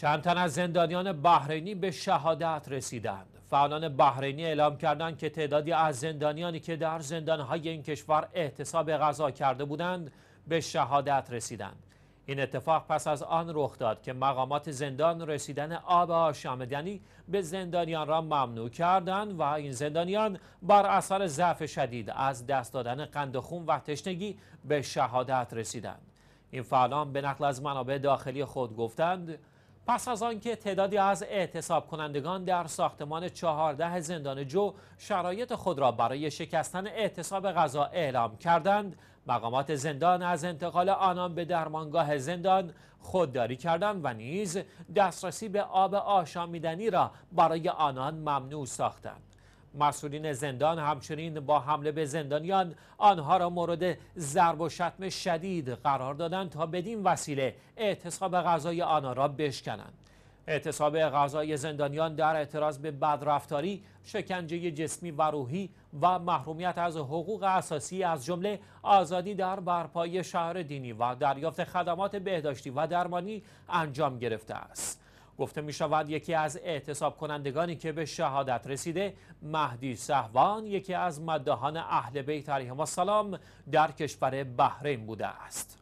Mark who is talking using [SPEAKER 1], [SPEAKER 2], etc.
[SPEAKER 1] چند تن از زندانیان بحرینی به شهادت رسیدند. فعالان بحرینی اعلام کردند که تعدادی از زندانیانی که در زندانهای این کشور احتساب غذا کرده بودند به شهادت رسیدند. این اتفاق پس از آن رخ داد که مقامات زندان رسیدن آب آشامدنی به زندانیان را ممنوع کردند و این زندانیان بر اثر ضعف شدید از دست دادن قند خون و تشنگی به شهادت رسیدند. این فعالان به نقل از منابع داخلی خود گفتند پس از آنکه تعدادی از اعتصاب کنندگان در ساختمان 14 زندان جو شرایط خود را برای شکستن اعتصاب غذا اعلام کردند مقامات زندان از انتقال آنان به درمانگاه زندان خودداری کردند و نیز دسترسی به آب آشامیدنی را برای آنان ممنوع ساختند مسئولین زندان همچنین با حمله به زندانیان آنها را مورد ضرب و شتم شدید قرار دادند تا بدین وسیله اعتصاب غذای آنها را بشکنند اعتصاب غذای زندانیان در اعتراض به بدرفتاری، شکنجه جسمی و روحی و محرومیت از حقوق اساسی از جمله آزادی در برپای شهر دینی و دریافت خدمات بهداشتی و درمانی انجام گرفته است. گفته می شود یکی از اعتصاب کنندگانی که به شهادت رسیده مهدی سهوان یکی از مدهان اهل بیت علیهم السلام در کشور بحرین بوده است